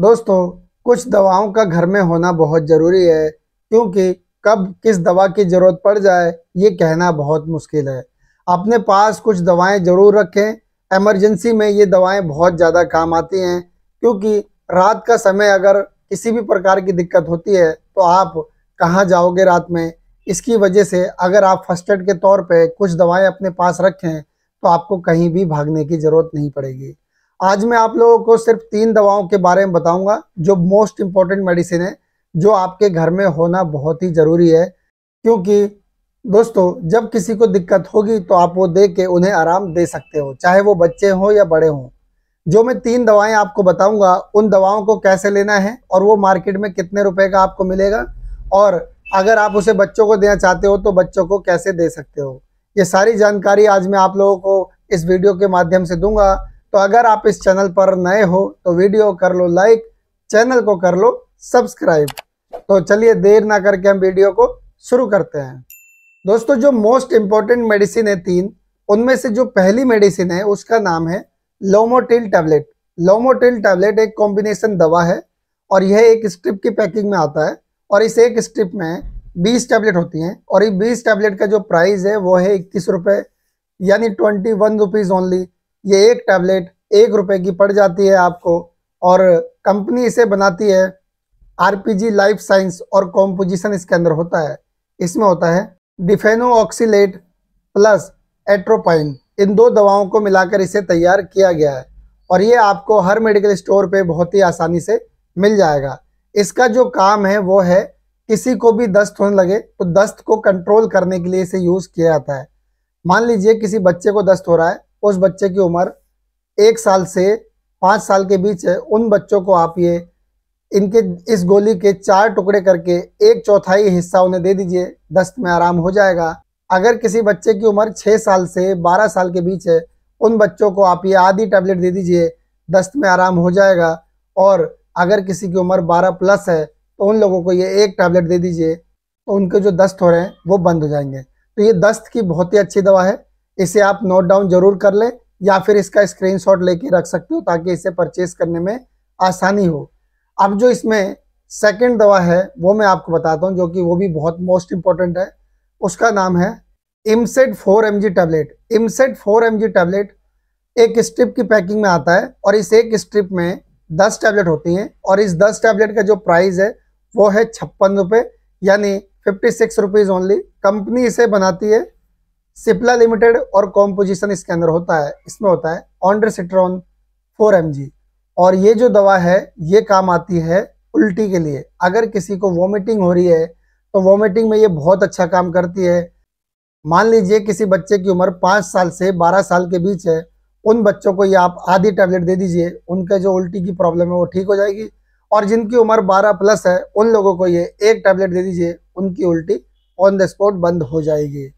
दोस्तों कुछ दवाओं का घर में होना बहुत ज़रूरी है क्योंकि कब किस दवा की ज़रूरत पड़ जाए ये कहना बहुत मुश्किल है अपने पास कुछ दवाएं ज़रूर रखें एमरजेंसी में ये दवाएं बहुत ज़्यादा काम आती हैं क्योंकि रात का समय अगर किसी भी प्रकार की दिक्कत होती है तो आप कहाँ जाओगे रात में इसकी वजह से अगर आप फर्स्ट एड के तौर पर कुछ दवाएँ अपने पास रखें तो आपको कहीं भी भागने की ज़रूरत नहीं पड़ेगी आज मैं आप लोगों को सिर्फ तीन दवाओं के बारे में बताऊंगा जो मोस्ट इम्पॉर्टेंट मेडिसिन है जो आपके घर में होना बहुत ही ज़रूरी है क्योंकि दोस्तों जब किसी को दिक्कत होगी तो आप वो दे के उन्हें आराम दे सकते हो चाहे वो बच्चे हों या बड़े हों जो मैं तीन दवाएं आपको बताऊंगा उन दवाओं को कैसे लेना है और वो मार्केट में कितने रुपए का आपको मिलेगा और अगर आप उसे बच्चों को देना चाहते हो तो बच्चों को कैसे दे सकते हो ये सारी जानकारी आज मैं आप लोगों को इस वीडियो के माध्यम से दूंगा तो अगर आप इस चैनल पर नए हो तो वीडियो कर लो लाइक चैनल को कर लो सब्सक्राइब तो चलिए देर ना करके हम वीडियो को शुरू करते हैं दोस्तों जो मोस्ट इंपॉर्टेंट मेडिसिन है तीन उनमें से जो पहली मेडिसिन है उसका नाम है लोमोटिल टैबलेट लोमोटिल टैबलेट एक कॉम्बिनेशन दवा है और यह एक स्ट्रिप की पैकिंग में आता है और इस एक स्ट्रिप में 20 टैबलेट होती हैं और ये 20 टैबलेट का जो प्राइस है वो है इक्कीस रुपये यानी ट्वेंटी वन रुपीज़ ओनली ये एक टैबलेट एक रुपए की पड़ जाती है आपको और कंपनी इसे बनाती है आरपीजी लाइफ साइंस और कॉम्पोजिशन इसके अंदर होता है इसमें होता है डिफेनो ऑक्सीट प्लस एट्रोपाइन इन दो दवाओं को मिलाकर इसे तैयार किया गया है और ये आपको हर मेडिकल स्टोर पे बहुत ही आसानी से मिल जाएगा इसका जो काम है वो है किसी को भी दस्त होने लगे तो दस्त को कंट्रोल करने के लिए इसे यूज़ किया जाता है मान लीजिए किसी बच्चे को दस्त हो रहा है उस बच्चे की उम्र एक साल से पाँच साल के बीच है उन बच्चों को आप ये इनके इस गोली के चार टुकड़े करके एक चौथाई हिस्सा उन्हें दे दीजिए दस्त में आराम हो जाएगा अगर किसी बच्चे की उम्र छः साल से बारह साल के बीच है उन बच्चों को आप ये आधी टैबलेट दे दीजिए दस्त में आराम हो जाएगा और अगर किसी की उम्र बारह प्लस है तो उन लोगों को ये एक टैबलेट दे दीजिए तो उनके जो दस्त हो रहे हैं वो बंद हो जाएंगे तो ये दस्त की बहुत ही अच्छी दवा है इसे आप नोट डाउन जरूर कर लें या फिर इसका स्क्रीनशॉट लेके रख सकते हो ताकि इसे परचेस करने में आसानी हो अब जो इसमें सेकंड दवा है वो मैं आपको बताता हूँ जो कि वो भी बहुत मोस्ट इम्पॉर्टेंट है उसका नाम है Emset four M G tablet Emset four M G tablet एक स्ट्रिप की पैकिंग में आता है और इस एक स्ट्रिप में दस टैबलेट होती हैं और इस दस टैबलेट का जो प्राइस है वो है छप्पन रुपये यानी fifty six rupees only company इसे बनाती है सिप्ला लिमिटेड और कॉम्पोजिशन इसके अंदर होता है इसमें होता है ऑनड्रेसिट्रॉन फोर एम और ये जो दवा है ये काम आती है उल्टी के लिए अगर किसी को वॉमिटिंग हो रही है तो वॉमिटिंग में ये बहुत अच्छा काम करती है मान लीजिए किसी बच्चे की उम्र पाँच साल से बारह साल के बीच है उन बच्चों को ये आप आधी टैबलेट दे दीजिए उनके जो उल्टी की प्रॉब्लम है वो ठीक हो जाएगी और जिनकी उम्र बारह प्लस है उन लोगों को ये एक टैबलेट दे दीजिए उनकी उल्टी ऑन द स्पॉट बंद हो जाएगी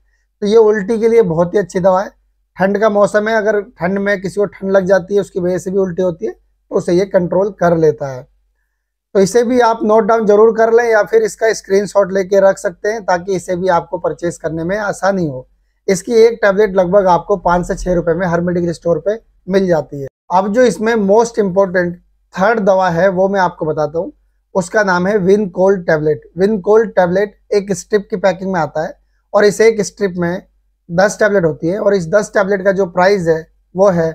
तो ये उल्टी के लिए बहुत ही अच्छी दवा है ठंड का मौसम है अगर ठंड में किसी को ठंड लग जाती है उसकी वजह से भी उल्टी होती है तो उसे ये कंट्रोल कर लेता है तो इसे भी आप नोट डाउन जरूर कर लें या फिर इसका स्क्रीनशॉट लेके रख सकते हैं ताकि इसे भी आपको परचेज करने में आसानी हो इसकी एक टैबलेट लगभग आपको पाँच से छः रुपये में हर मेडिकल स्टोर पर मिल जाती है अब जो इसमें मोस्ट इम्पोर्टेंट थर्ड दवा है वो मैं आपको बताता हूँ उसका नाम है win cold tablet win cold tablet एक स्ट्रिप की पैकिंग में आता है और इस एक स्ट्रिप में दस टैबलेट होती है और इस दस टैबलेट का जो प्राइस है वो है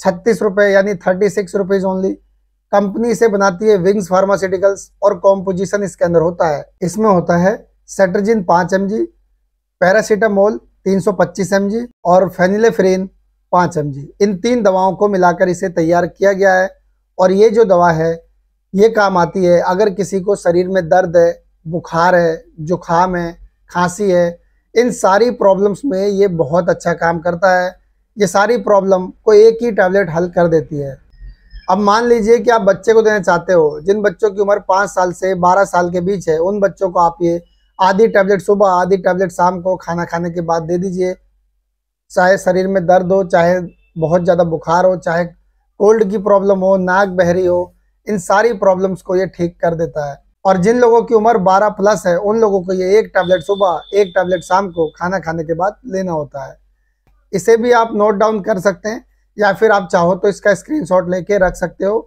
छत्तीस रुपये यानी thirty six rupees only company इसे बनाती है विंग्स फार्मास्यूटिकल्स और कॉम्पोजिशन इसके अंदर होता है इसमें होता है सेट्रजिन पाँच एम जी पैरासीटामोल तीन सौ पच्चीस एम जी और फेनिलेफ्रीन पाँच एम जी इन तीन दवाओं को मिलाकर इसे तैयार किया गया है और ये जो दवा है ये काम आती है अगर किसी को शरीर में दर्द है बुखार है जुखाम है खांसी है इन सारी प्रॉब्लम्स में ये बहुत अच्छा काम करता है ये सारी प्रॉब्लम को एक ही टैबलेट हल कर देती है अब मान लीजिए कि आप बच्चे को देना चाहते हो जिन बच्चों की उम्र पाँच साल से बारह साल के बीच है उन बच्चों को आप ये आधी टैबलेट सुबह आधी टैबलेट शाम को खाना खाने के बाद दे दीजिए चाहे शरीर में दर्द हो चाहे बहुत ज़्यादा बुखार हो चाहे कोल्ड की प्रॉब्लम हो नाक बहरी हो इन सारी प्रॉब्लम्स को ये ठीक कर देता है और जिन लोगों की उम्र 12 प्लस है उन लोगों को ये एक टैबलेट सुबह एक टैबलेट शाम को खाना खाने के बाद लेना होता है इसे भी आप नोट डाउन कर सकते हैं या फिर आप चाहो तो इसका स्क्रीनशॉट लेके रख सकते हो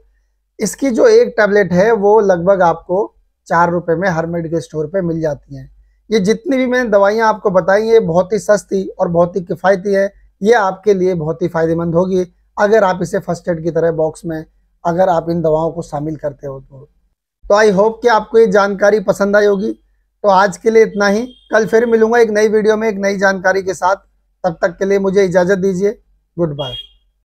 इसकी जो एक टैबलेट है वो लगभग आपको चार रुपये में हर मेडिकल स्टोर पर मिल जाती हैं ये जितनी भी मैंने दवाइयाँ आपको बताई ये बहुत ही सस्ती और बहुत ही किफ़ायती है ये आपके लिए बहुत ही फ़ायदेमंद होगी अगर आप इसे फर्स्ट एड की तरह बॉक्स में अगर आप इन दवाओं को शामिल करते हो तो तो आई होप कि आपको ये जानकारी पसंद आई होगी तो आज के लिए इतना ही कल फिर मिलूंगा एक नई वीडियो में एक नई जानकारी के साथ तब तक के लिए मुझे इजाज़त दीजिए गुड बाय